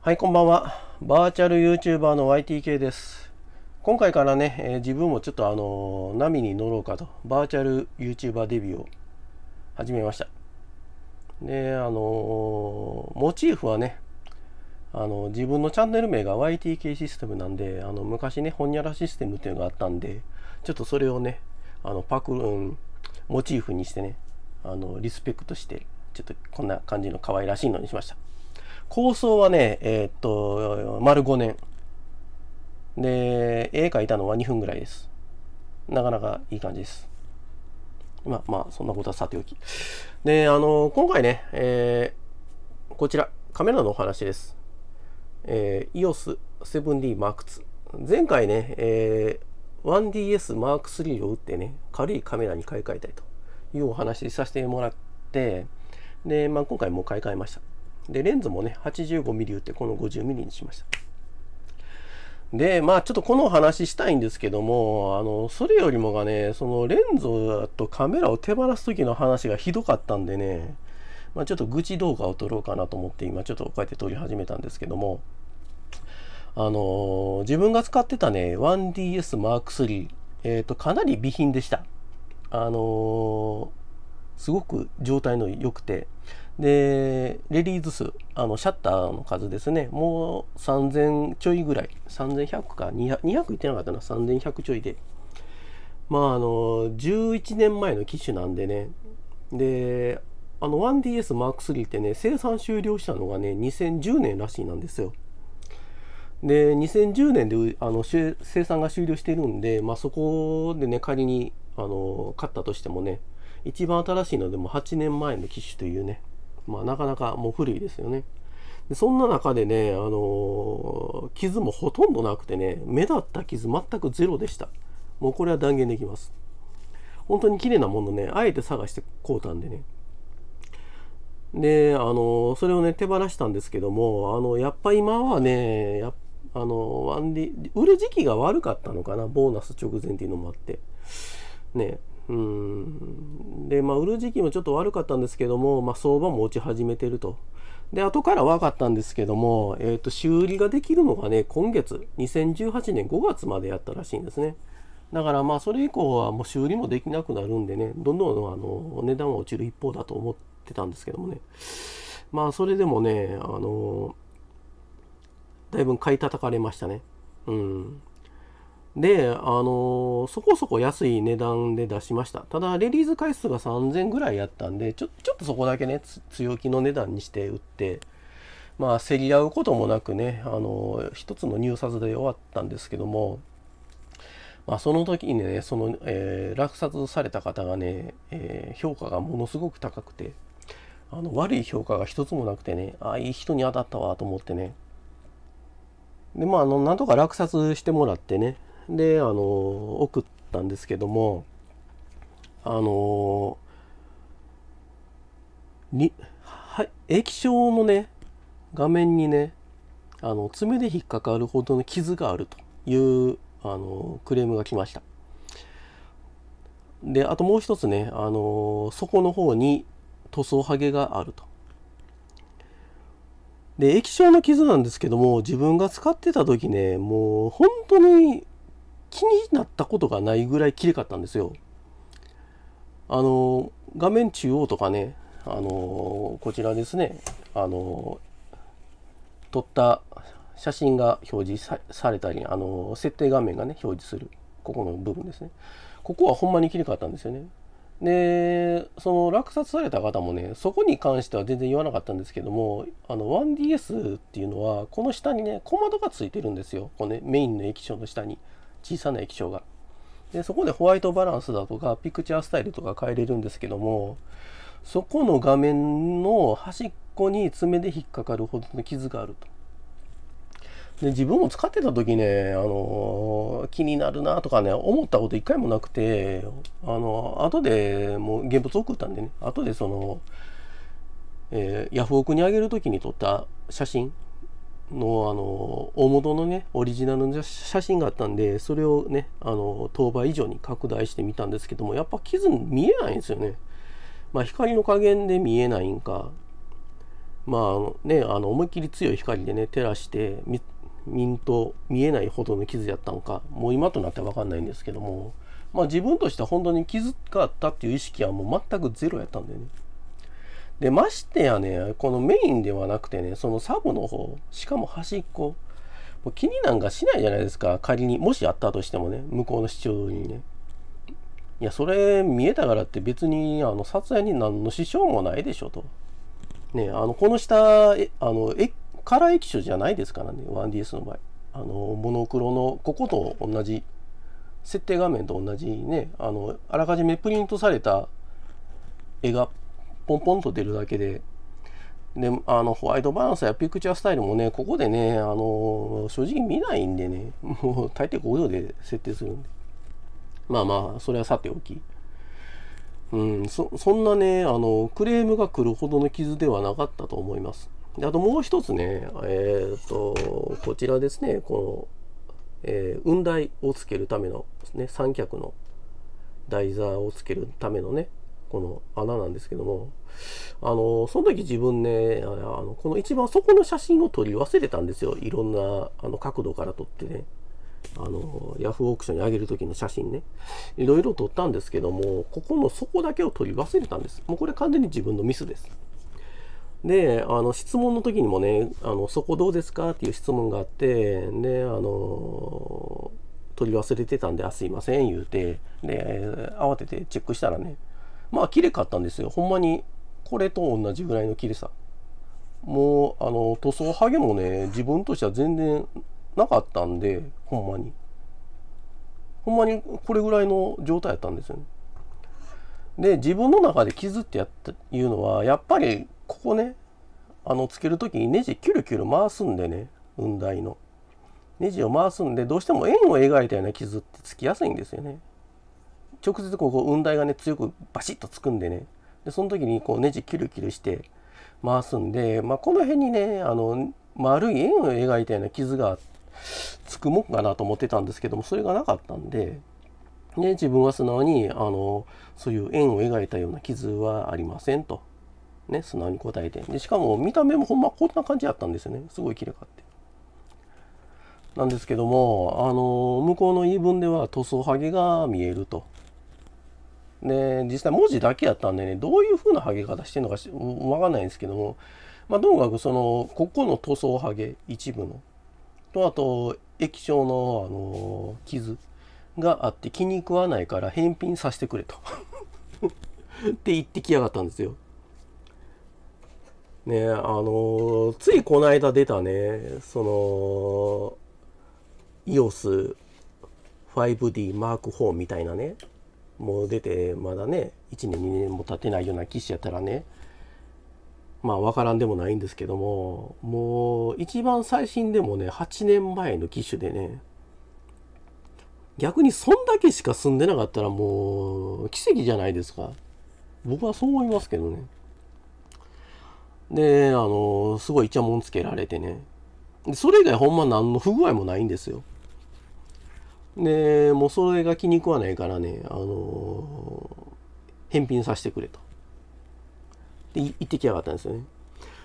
はい、こんばんは。バーチャル YouTuber の YTK です。今回からね、えー、自分もちょっとあのー、波に乗ろうかと、バーチャル YouTuber デビューを始めました。で、あのー、モチーフはね、あの自分のチャンネル名が YTK システムなんで、あの昔ね、ほにゃらシステムっていうのがあったんで、ちょっとそれをね、あのパクる、ん、モチーフにしてね、あのリスペクトして、ちょっとこんな感じの可愛らしいのにしました。構想はね、えー、っと、丸5年。で、絵描いたのは2分ぐらいです。なかなかいい感じです。まあ、まあ、そんなことはさておき。で、あの、今回ね、えー、こちら、カメラのお話です。えー、EOS7D Mark II。前回ね、えー、1DS Mark III を打ってね、軽いカメラに買い替えたいというお話させてもらって、で、まあ、今回も買い替えました。で、レンズもね、85mm 打ってこの 50mm にしました。で、まあちょっとこの話したいんですけども、あの、それよりもがね、そのレンズとカメラを手放す時の話がひどかったんでね、まあ、ちょっと愚痴動画を撮ろうかなと思って今ちょっとこうやって撮り始めたんですけども、あの自分が使ってたね、1DSM3、えっ、ー、と、かなり備品でした。あのー、すごく状態の良くて、で、レリーズ数、あの、シャッターの数ですね、もう3000ちょいぐらい、3100か200、200いってなかったな、3100ちょいで。まあ、あの、11年前の機種なんでね、で、あの 1DSM3 ってね、生産終了したのがね、2010年らしいなんですよ。で、2010年であの生産が終了してるんで、まあ、そこでね、仮にあの買ったとしてもね、一番新しいのでも8年前の機種というね、まあ、なかなかもう古いですよね。でそんな中でね、あのー、傷もほとんどなくてね、目立った傷全くゼロでした。もうこれは断言できます。本当に綺麗なものね、あえて探してこうたんでね。で、あのー、それをね、手放したんですけども、あの、やっぱ今はね、やあの、ワンディ、売る時期が悪かったのかな、ボーナス直前っていうのもあって。ね、うんでまあ、売る時期もちょっと悪かったんですけども、まあ、相場も落ち始めてると。で後から分かったんですけども、えーと、と修理ができるのがね今月2018年5月までやったらしいんですね。だからまあそれ以降はもう修理もできなくなるんでねどんどんあの値段は落ちる一方だと思ってたんですけどもねまあそれでもねあのだいぶ買い叩かれましたね。うんで、あのー、そこそこ安い値段で出しました。ただ、レリーズ回数が3000ぐらいやったんで、ちょ、ちょっとそこだけね、強気の値段にして売って、まあ、競り合うこともなくね、あのー、一つの入札で終わったんですけども、まあ、その時にね、その、えー、落札された方がね、えー、評価がものすごく高くて、あの、悪い評価が一つもなくてね、ああ、いい人に当たったわ、と思ってね。で、まあ、あの、なんとか落札してもらってね、であの送ったんですけどもあのに、はい、液晶のね画面にねあの爪で引っかかるほどの傷があるというあのクレームが来ました。であともう一つね、あの底の方に塗装ハげがあると。で液晶の傷なんですけども自分が使ってた時ねもう本当に気になったことがないぐらい綺麗かったんですよ。あの、画面中央とかね、あの、こちらですね、あの、撮った写真が表示されたり、あの、設定画面がね、表示する、ここの部分ですね。ここはほんまに綺麗かったんですよね。で、その落札された方もね、そこに関しては全然言わなかったんですけども、あの 1DS っていうのは、この下にね、小窓がついてるんですよ。このね、メインの液晶の下に。小さな液晶が。でそこでホワイトバランスだとかピクチャースタイルとか変えれるんですけどもそこの画面の端っこに爪で引っかかるほどの傷があると。で自分も使ってた時ね、あのー、気になるなとかね思ったこと一回もなくて、あのー、後でもう現物送ったんでね後でその、えー、ヤフオクにあげる時に撮った写真のあの大元のねオリジナルの写真があったんでそれをねあの10倍以上に拡大してみたんですけどもやっぱ傷見えないんですよね。まあ、光の加減で見えないんかまあねあの思いっきり強い光でね照らしてみんと見えないほどの傷やったんかもう今となっては分かんないんですけどもまあ自分としては本当に傷があったっていう意識はもう全くゼロやったんでね。で、ましてやね、このメインではなくてね、そのサブの方、しかも端っこ。もう気になんかしないじゃないですか、仮に。もしあったとしてもね、向こうの市長にね。いや、それ見えたからって別に、あの、撮影に何の支障もないでしょと。ね、あの、この下、えあの、え、カラー液晶じゃないですからね、1DS の場合。あの、モノクロの、ここと同じ、設定画面と同じね、あの、あらかじめプリントされた絵がポンポンと出るだけで。で、あの、ホワイトバランスやピクチャースタイルもね、ここでね、あの、正直見ないんでね、もう大抵5秒で設定するんで。まあまあ、それはさておき。うん、そ、そんなね、あの、クレームが来るほどの傷ではなかったと思います。で、あともう一つね、えっ、ー、と、こちらですね、この、えー、雲台をつけるための、ね、三脚の台座をつけるためのね、この穴なんですけども、あの、その時自分ね、あのこの一番底の写真を撮り忘れたんですよ。いろんなあの角度から撮ってね。あの、ヤフーオークションに上げる時の写真ね。いろいろ撮ったんですけども、ここの底だけを撮り忘れたんです。もうこれ完全に自分のミスです。で、あの、質問の時にもね、あの、そこどうですかっていう質問があって、で、あの、撮り忘れてたんで、あ、すいません、言うて、で、慌ててチェックしたらね、まあ綺麗かったんですよほんまにこれと同じぐらいの綺麗さもうあの塗装ハゲもね自分としては全然なかったんでほんまにほんまにこれぐらいの状態やったんですよねで自分の中で傷ってやったいうのはやっぱりここねあのつける時にネジキュルキュル回すんでね雲台のネジを回すんでどうしても円を描いたような傷ってつきやすいんですよね直接こう雲台がね強くバシッとつくんでねでその時にこうネジキルキルして回すんで、まあ、この辺にねあの丸い円を描いたような傷がつくもんかなと思ってたんですけどもそれがなかったんでね、自分は素直にあのそういう円を描いたような傷はありませんと、ね、素直に答えてでしかも見た目もほんまこんな感じやったんですよねすごい綺麗かって。なんですけどもあの向こうの言い分では塗装剥げが見えると。で、実際文字だけやったんでね、どういう風な剥げ方してるのかわかんないんですけども、まあ、ともかくその、ここの塗装剥げ一部の、と、あと、液晶の、あの傷があって気に食わないから返品させてくれと って言ってきやがったんですよ。ねあのー、ついこの間出たね、その、EOS5D m 4みたいなね、もう出てまだね1年2年も経ってないような棋士やったらねまあ分からんでもないんですけどももう一番最新でもね8年前の機種でね逆にそんだけしか住んでなかったらもう奇跡じゃないですか僕はそう思いますけどねであのすごいイチャモンつけられてねそれ以外ほんま何の不具合もないんですよで、もうそれが気に食わないからね、あのー、返品させてくれと。で、言ってきやがったんですよね。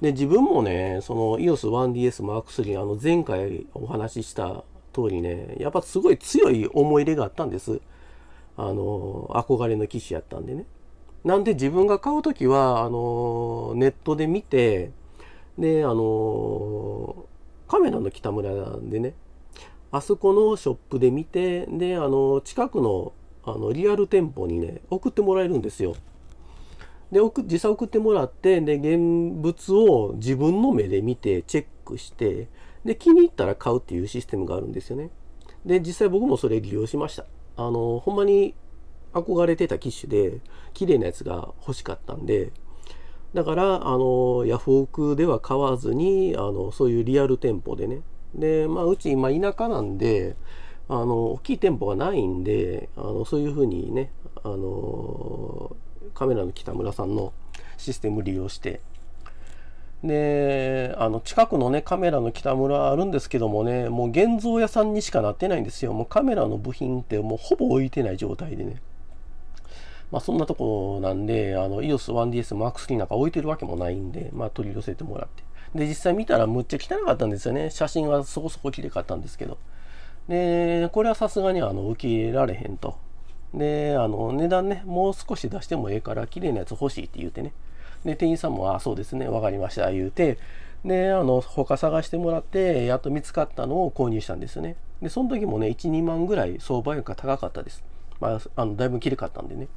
で、自分もね、その EOS1DS Mark3、あの、前回お話しした通りね、やっぱすごい強い思い入れがあったんです。あのー、憧れの騎士やったんでね。なんで自分が買う時は、あのー、ネットで見て、で、あのカメラの北村でね、あそこのショップで見て、で、あの、近くの、あの、リアル店舗にね、送ってもらえるんですよ。で、実際送ってもらって、で、現物を自分の目で見て、チェックして、で、気に入ったら買うっていうシステムがあるんですよね。で、実際僕もそれ利用しました。あの、ほんまに憧れてた機種で、綺麗なやつが欲しかったんで、だから、あの、ヤフオクでは買わずに、あの、そういうリアル店舗でね、で、まあ、うち今田舎なんで、あの、大きい店舗がないんで、あの、そういうふうにね、あの、カメラの北村さんのシステム利用して、で、あの、近くのね、カメラの北村あるんですけどもね、もう現像屋さんにしかなってないんですよ。もうカメラの部品ってもうほぼ置いてない状態でね。まあ、そんなとこなんで、あの、EOS1DSM 好3なんか置いてるわけもないんで、まあ、取り寄せてもらって。で、実際見たらむっちゃ汚かったんですよね。写真はそこそこ綺麗かったんですけど。で、これはさすがにあの受け入れられへんと。で、あの、値段ね、もう少し出してもええから、綺麗なやつ欲しいって言うてね。で、店員さんも、あ、そうですね、わかりました、言うて、で、あの、他探してもらって、やっと見つかったのを購入したんですよね。で、その時もね、1、2万ぐらい相場よりか高かったです。まあ、あの、だいぶ綺麗かったんでね。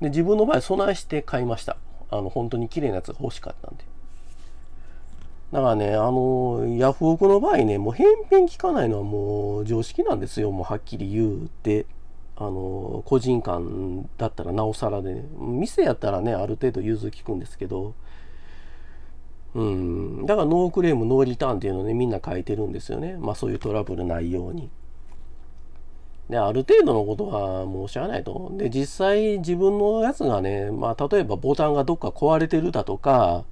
で、自分の場合、備えして買いました。あの、本当に綺麗なやつが欲しかったんで。だからね、あの、ヤフオクの場合ね、もう返品聞かないのはもう常識なんですよ。もうはっきり言うて。あの、個人間だったらなおさらで、ね、店やったらね、ある程度融通聞くんですけど、うん。だからノークレーム、ノーリターンっていうのね、みんな書いてるんですよね。まあそういうトラブルないように。で、ある程度のことはもうしゃあないと。で、実際自分のやつがね、まあ例えばボタンがどっか壊れてるだとか、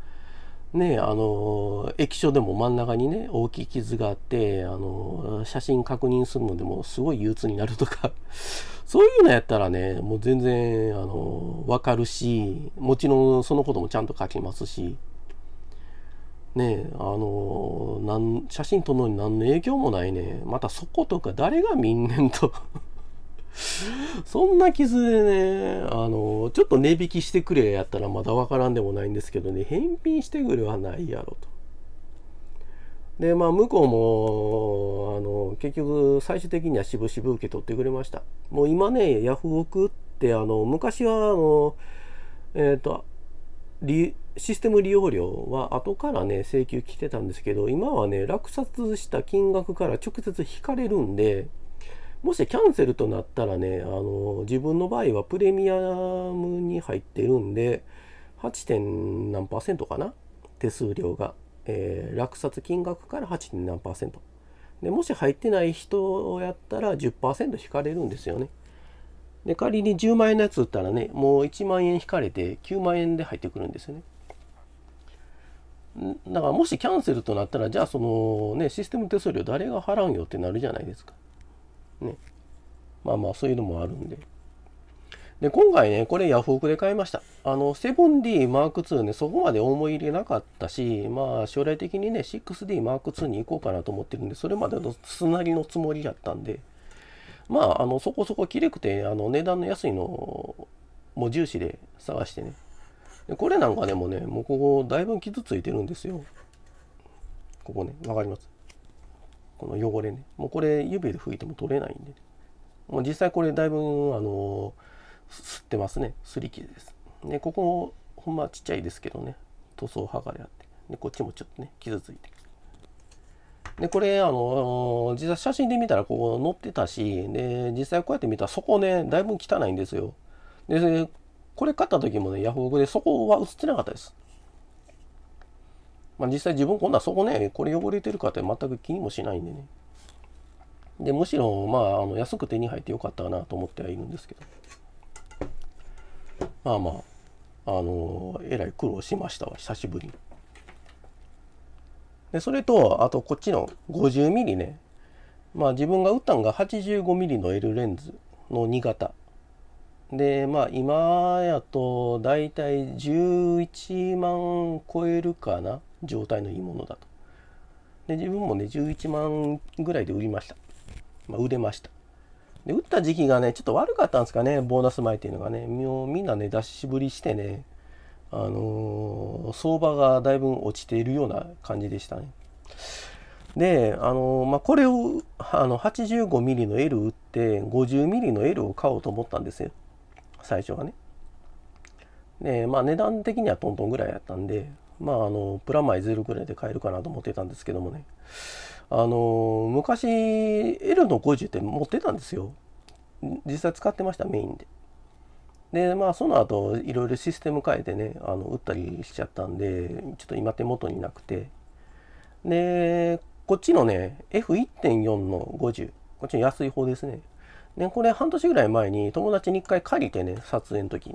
ねあの液晶でも真ん中にね大きい傷があってあの写真確認するのでもすごい憂鬱になるとか そういうのやったらねもう全然あの分かるしもちろんそのこともちゃんと書きますしねあのなん写真撮るのに何の影響もないねまたそことか誰が見んねんとそんな傷でね、あの、ちょっと値引きしてくれやったらまだわからんでもないんですけどね、返品してくれはないやろと。で、まあ、向こうも、あの、結局、最終的にはしぶしぶ受け取ってくれました。もう今ね、ヤフオクって、あの、昔は、あの、えっ、ー、と、システム利用料は後からね、請求来てたんですけど、今はね、落札した金額から直接引かれるんで、もしキャンセルとなったらね、あの自分の場合はプレミアムに入ってるんで、8. 点何パーセントかな手数料が、えー、落札金額から 8. 点何パーセントでもし入ってない人をやったら10%引かれるんですよねで仮に10万円のやつ売ったらねもう1万円引かれて9万円で入ってくるんですよねだからもしキャンセルとなったらじゃあそのねシステム手数料誰が払うんよってなるじゃないですかね。まあまあ、そういうのもあるんで。で、今回ね、これヤフオクで買いました。あの、7D Mark II ね、そこまで思い入れなかったし、まあ、将来的にね、6D Mark II に行こうかなと思ってるんで、それまでのすなりのつもりやったんで、まあ、あの、そこそこきれくて、あの、値段の安いのも重視で探してね。で、これなんかでもね、もうここ、だいぶ傷ついてるんですよ。ここね、わかりますこの汚れねもうこれ指で拭いても取れないんで、ね、もう実際これだいぶあの吸ってますね擦り傷ですでここほんまちっちゃいですけどね塗装剥がれあってでこっちもちょっとね傷ついてでこれあの実際写真で見たらこう載ってたしで実際こうやって見たらそこねだいぶ汚いんですよでこれ買った時もねヤフオクでそこは映ってなかったですまあ、実際自分こんなそこね、これ汚れてるかって全く気にもしないんでね。で、むしろ、まあ、あの安く手に入ってよかったなと思ってはいるんですけど。まあまあ、あのー、えらい苦労しましたわ、久しぶりに。で、それと、あとこっちの 50mm ね。まあ自分が打ったんが 85mm の L レンズの2型。で、まあ今やと大体11万超えるかな。状態のいいものだと。で、自分もね、11万ぐらいで売りました。まあ、売れました。で、売った時期がね、ちょっと悪かったんですかね、ボーナス前っていうのがね、もみんなね、出しぶりしてね、あのー、相場がだいぶ落ちているような感じでしたね。で、あのー、まあ、これを、あの、85ミリの L 売って、50ミリの L を買おうと思ったんですよ。最初はね。で、まあ、値段的にはトントンぐらいやったんで、まあ、あのプラマイゼロぐらいで買えるかなと思ってたんですけどもねあの昔 L の50って持ってたんですよ実際使ってましたメインででまあその後いろいろシステム変えてねあの打ったりしちゃったんでちょっと今手元になくてでこっちのね F1.4 の50こっちの安い方ですねね、これ半年ぐらい前に友達に一回借りてね撮影の時に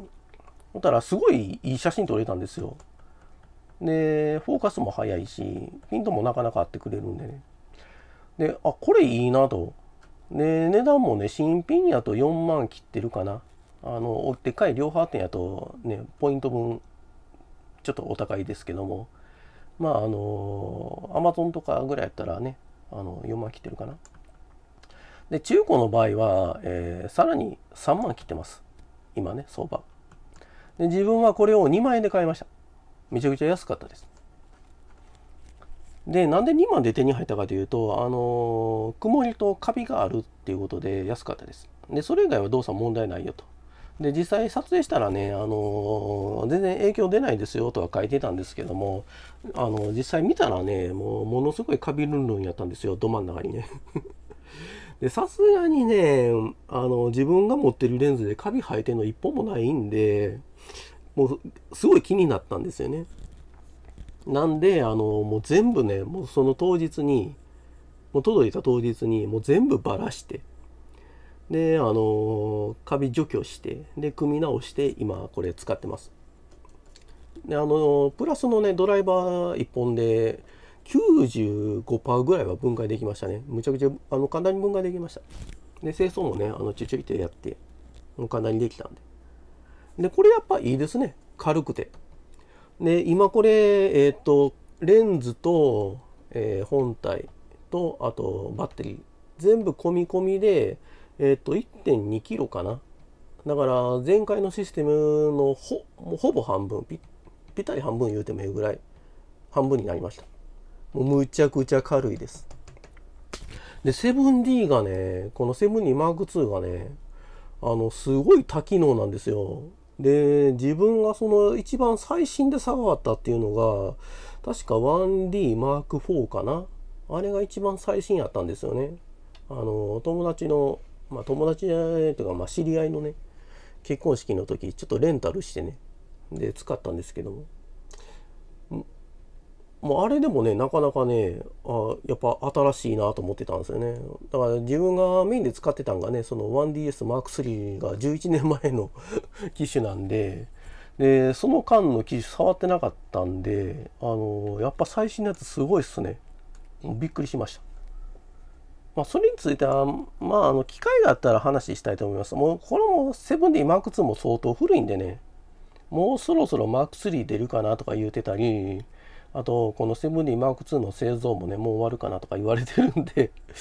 ほたらすごいいい写真撮れたんですよで、フォーカスも早いし、ピントもなかなか合ってくれるんでね。で、あ、これいいなと。で、値段もね、新品やと4万切ってるかな。あの、でっかい量販店やとね、ポイント分、ちょっとお高いですけども、まあ、あの、アマゾンとかぐらいやったらね、あの、4万切ってるかな。で、中古の場合は、えー、さらに3万切ってます。今ね、相場。で、自分はこれを2万円で買いました。めちゃくちゃ安かったです。で、なんで2万で手に入ったかというと、あのー、曇りとカビがあるっていうことで安かったです。で、それ以外は動作問題ないよと。で、実際撮影したらね、あのー、全然影響出ないですよとは書いてたんですけども、あのー、実際見たらね、もうものすごいカビルンルンやったんですよ、ど真ん中にね。で、さすがにね、あの自分が持ってるレンズでカビ生えてるの一本もないんで、もうすごい気になったんですよね。なんで、あの、もう全部ね、もうその当日に、もう届いた当日に、もう全部ばらして、で、あの、カビ除去して、で、組み直して、今これ使ってます。で、あの、プラスのね、ドライバー1本で、95%ぐらいは分解できましたね。むちゃくちゃあの簡単に分解できました。で、清掃もね、あのちょちょいとやって、もう簡単にできたんで。で、これやっぱいいですね。軽くて。で、今これ、えっ、ー、と、レンズと、えー、本体と、あとバッテリー。全部込み込みで、えっ、ー、と、1.2 k g かな。だから、前回のシステムのほほぼ半分ぴ、ったり半分言うてもええぐらい、半分になりました。もうむちゃくちゃ軽いです。で、7D がね、この 7D M2 がね、あの、すごい多機能なんですよ。で自分がその一番最新で触ったっていうのが確か 1DM4 かなあれが一番最新やったんですよねあの友達のまあ友達というか、まあ、知り合いのね結婚式の時ちょっとレンタルしてねで使ったんですけどももうあれでもね、なかなかね、あやっぱ新しいなと思ってたんですよね。だから自分がメインで使ってたんがね、その 1DSM3 が11年前の 機種なんで、で、その間の機種触ってなかったんで、あの、やっぱ最新のやつすごいっすね。びっくりしました。まあ、それについては、まあ、あの、機会があったら話したいと思います。もう、これも 7D Mark II も相当古いんでね、もうそろそろ m 3出るかなとか言うてたり、あと、このセブンディマーク2の製造もね、もう終わるかなとか言われてるんで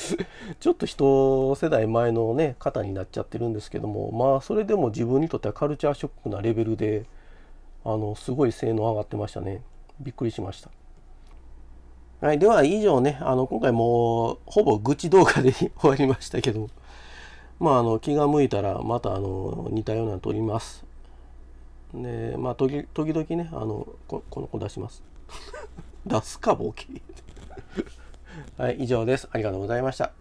ちょっと一世代前のね、方になっちゃってるんですけども、まあ、それでも自分にとってはカルチャーショックなレベルで、あの、すごい性能上がってましたね。びっくりしました。はい、では以上ね、あの、今回もう、ほぼ愚痴動画で終わりましたけど、まあ、あの、気が向いたら、また、あの、似たようなの撮ります。で、まあ、時々ね、あの、この子出します。出すかボケ はい以上ですありがとうございました